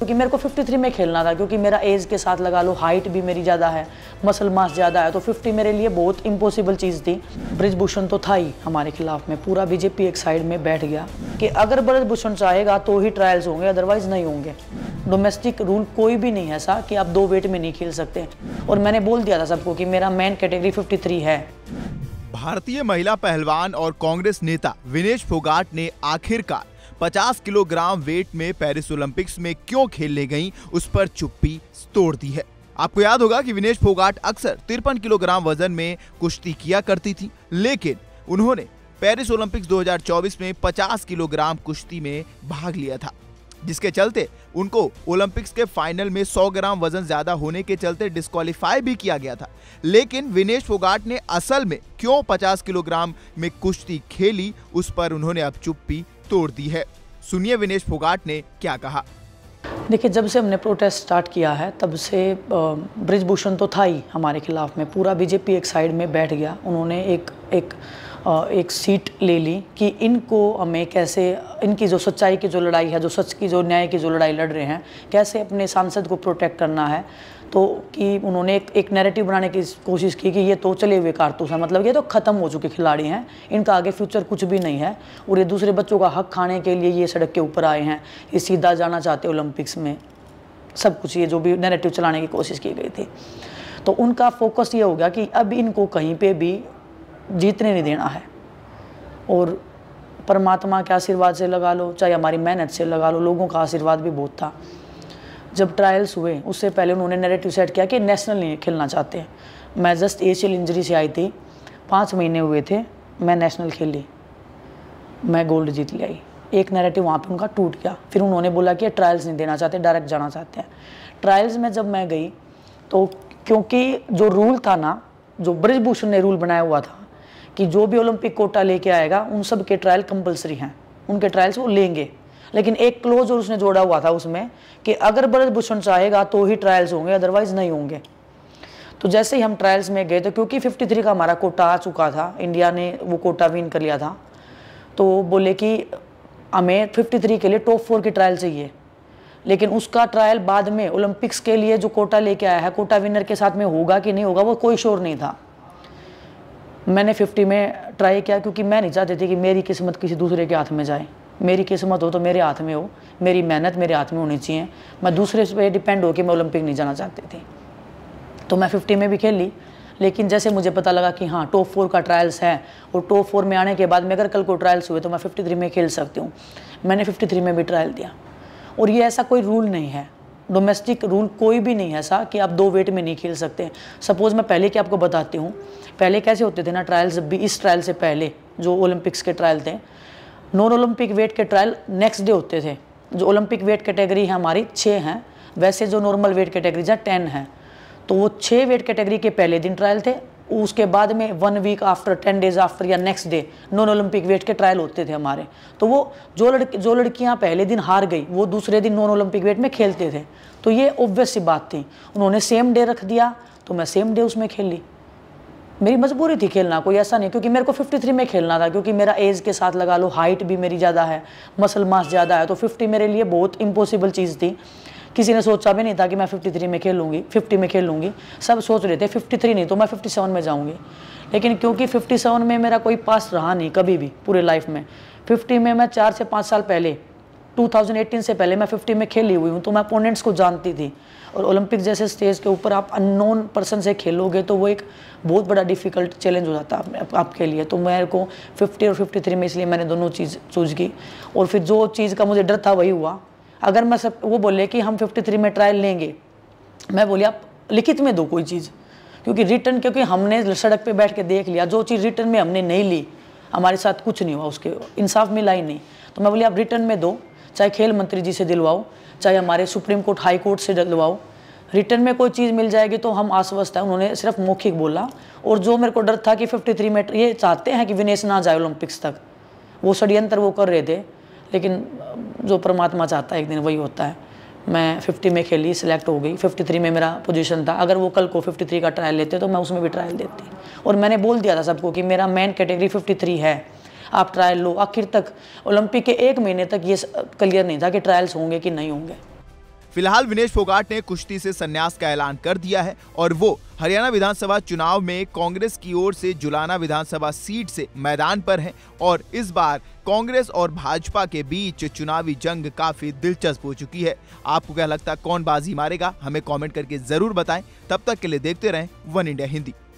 क्योंकि मेरे को 53 में खेलना था क्योंकि मेरा एज के साथ लगा लो हाइट भी मेरी ज़्यादा है मसल मास ज़्यादा है तो 50 मेरे लिए बहुत इम्पॉसिबल चीज़ थी ब्रजभूषण तो था ही हमारे खिलाफ में पूरा बीजेपी एक साइड में बैठ गया कि अगर ब्रजभूषण चाहेगा तो ही ट्रायल्स होंगे अदरवाइज नहीं होंगे डोमेस्टिक रूल कोई भी नहीं है ऐसा कि आप दो वेट में नहीं खेल सकते और मैंने बोल दिया था सबको कि मेरा मैन कैटेगरी फिफ्टी है भारतीय महिला पहलवान और कांग्रेस नेता विनेश फोगाट ने आखिरकार 50 किलोग्राम वेट में पेरिस ओलंपिक्स में क्यों खेलने गई उस पर चुप्पी तोड़ दी है आपको याद होगा कि विनेश फोगाट अक्सर तिरपन किलोग्राम वजन में कुश्ती किया करती थी लेकिन उन्होंने पेरिस ओलंपिक्स 2024 में 50 किलोग्राम कुश्ती में भाग लिया था जिसके चलते उनको ओलंपिक्स के फाइनल में 100 ग्राम वजन ज्यादा होने के चलते डिस्कालीफाई भी किया गया था लेकिन विनेश फोगाट ने असल में क्यों 50 किलोग्राम में कुश्ती खेली उस पर उन्होंने अब चुप्पी तोड़ दी है सुनिए विनेश फोगाट ने क्या कहा देखिए जब से हमने प्रोटेस्ट स्टार्ट किया है तब से ब्रिजभूषण तो था ही हमारे खिलाफ में पूरा बीजेपी एक साइड में बैठ गया उन्होंने एक एक एक सीट ले ली कि इनको हमें कैसे इनकी जो सच्चाई की जो लड़ाई है जो सच की जो न्याय की जो लड़ाई लड़ रहे हैं कैसे अपने सांसद को प्रोटेक्ट करना है तो कि उन्होंने एक, एक नैरेटिव बनाने की कोशिश की कि ये तो चले हुए कारतूस हैं मतलब ये तो ख़त्म हो चुके खिलाड़ी हैं इनका आगे फ्यूचर कुछ भी नहीं है और ये दूसरे बच्चों का हक खाने के लिए ये सड़क के ऊपर आए हैं ये सीधा जाना चाहते ओलंपिक्स में सब कुछ ये जो भी नैरेटिव चलाने की कोशिश की गई थी तो उनका फोकस ये हो गया कि अब इनको कहीं पर भी जीतने नहीं देना है और परमात्मा के आशीर्वाद से लगा लो चाहे हमारी मेहनत से लगा लो लोगों का आशीर्वाद भी बहुत था जब ट्रायल्स हुए उससे पहले उन्होंने नेरेटिव सेट किया कि नेशनल नहीं खेलना चाहते हैं मैं जस्ट एशियल इंजरी से आई थी पाँच महीने हुए थे मैं नेशनल खेली मैं गोल्ड जीत ले आई एक नेरेटिव वहाँ पर उनका टूट गया फिर उन्होंने बोला कि ट्रायल्स नहीं देना चाहते डायरेक्ट जाना चाहते हैं ट्रायल्स में जब मैं गई तो क्योंकि जो रूल था ना जो ब्रजभूषण ने रूल बनाया हुआ था कि जो भी ओलंपिक कोटा लेके आएगा उन सब के ट्रायल कंपलसरी हैं उनके ट्रायल्स वो लेंगे लेकिन एक क्लोज और उसने जोड़ा हुआ था उसमें कि अगर ब्रज भूषण चाहेगा तो ही ट्रायल्स होंगे अदरवाइज नहीं होंगे तो जैसे ही हम ट्रायल्स में गए तो क्योंकि 53 का हमारा कोटा आ चुका था इंडिया ने वो कोटा विन कर लिया था तो बोले कि हमें 53 के लिए टॉप फोर की ट्रायल चाहिए लेकिन उसका ट्रायल बाद में ओलंपिक्स के लिए जो कोटा लेके आया है कोटा विनर के साथ में होगा कि नहीं होगा वो कोई शोर नहीं था मैंने 50 में ट्राई किया क्योंकि मैं नहीं चाहती थी कि मेरी किस्मत किसी दूसरे के हाथ में जाए मेरी किस्मत हो तो मेरे हाथ में हो मेरी मेहनत मेरे हाथ में होनी चाहिए मैं दूसरे पे डिपेंड होकर मैं ओलंपिक नहीं जाना चाहती थी तो मैं फिफ्टी में भी खेल ली लेकिन जैसे मुझे पता लगा कि हाँ टॉप फोर का ट्रायल्स है और टॉप फोर में आने के बाद मैं अगर कल को ट्रायल्स हुए तो मैं फिफ्टी थ्री में खेल सकती हूँ मैंने फिफ्टी थ्री में भी ट्रायल दिया और ये ऐसा कोई रूल नहीं है डोमेस्टिक रूल कोई भी नहीं है ऐसा कि आप दो वेट में नहीं खेल सकते सपोज़ मैं पहले क्या आपको बताती हूँ पहले कैसे होते थे ना ट्रायल्स भी इस ट्रायल से पहले जो ओलंपिक्स के ट्रायल थे नॉन ओलंपिक वेट के ट्रायल नेक्स्ट डे होते थे जो ओलंपिक वेट कैटेगरी है हमारी छः हैं वैसे जो नॉर्मल वेट कैटेगरीज हैं टेन हैं तो वो छः वेट कैटेगरी के पहले दिन ट्रायल थे उसके बाद में one week after ten days after या next day non Olympic weight के ट्रायल होते थे हमारे तो वो जो लड़के जो लड़कियाँ पहले दिन हार गई वो दूसरे दिन नॉन ओलंपिक वेट में खेलते थे तो ये ऑब्वियस सी बात थी उन्होंने सेम डे रख दिया तो मैं सेम डे उसमें खेली मेरी मजबूरी थी खेलना कोई ऐसा नहीं क्योंकि मेरे को 53 में खेलना था क्योंकि मेरा एज के साथ लगा लो हाइट भी मेरी ज़्यादा है मसल मास ज़्यादा है तो 50 मेरे लिए बहुत इम्पॉसिबल चीज़ थी किसी ने सोचा भी नहीं था कि मैं 53 में खेलूँगी 50 में खेलूँगी सब सोच रहे थे 53 नहीं तो मैं 57 में जाऊँगी लेकिन क्योंकि फिफ्टी में मेरा कोई पास रहा नहीं कभी भी पूरे लाइफ में फिफ्टी में मैं चार से पाँच साल पहले 2018 से पहले मैं 50 में खेली हुई हूँ तो मैं अपोनेंट्स को जानती थी और ओलंपिक जैसे स्टेज के ऊपर आप अननोन पर्सन से खेलोगे तो वो एक बहुत बड़ा डिफिकल्ट चैलेंज हो जाता है आप, आपके लिए तो मेरे को 50 और 53 में इसलिए मैंने दोनों चीज़ चूज की और फिर जो चीज़ का मुझे डर था वही हुआ अगर मैं सब वो बोले कि हम फिफ्टी में ट्रायल लेंगे मैं बोली आप लिखित में दो कोई चीज़ क्योंकि रिटर्न क्योंकि हमने सड़क पर बैठ के देख लिया जो चीज़ रिटर्न में हमने नहीं ली हमारे साथ कुछ नहीं हुआ उसके इंसाफ मिला ही नहीं तो मैं बोली आप रिटर्न में दो चाहे खेल मंत्री जी से दिलवाओ चाहे हमारे सुप्रीम कोर्ट हाई कोर्ट से दिलवाओ रिटर्न में कोई चीज़ मिल जाएगी तो हम आश्वस्त हैं उन्होंने सिर्फ मौखिक बोला और जो मेरे को डर था कि 53 मीटर ये चाहते हैं कि विनेश ना जाए ओलंपिक्स तक वो षड्यंत्र वो कर रहे थे लेकिन जो परमात्मा चाहता है एक दिन वही होता है मैं 50 में खेली सिलेक्ट हो गई 53 में मेरा पोजीशन था अगर वो कल को 53 का ट्रायल लेते तो मैं उसमें भी ट्रायल देती और मैंने बोल दिया था सबको कि मेरा मेन कैटेगरी 53 है आप ट्रायल लो आखिर तक ओलंपिक के एक महीने तक ये क्लियर नहीं था कि ट्रायल्स होंगे कि नहीं होंगे फिलहाल विनेश फोगाट ने कुश्ती से संन्यास का ऐलान कर दिया है और वो हरियाणा विधानसभा चुनाव में कांग्रेस की ओर से जुलाना विधानसभा सीट से मैदान पर हैं और इस बार कांग्रेस और भाजपा के बीच चुनावी जंग काफी दिलचस्प हो चुकी है आपको क्या लगता है कौन बाजी मारेगा हमें कमेंट करके जरूर बताएं तब तक के लिए देखते रहें वन इंडिया हिंदी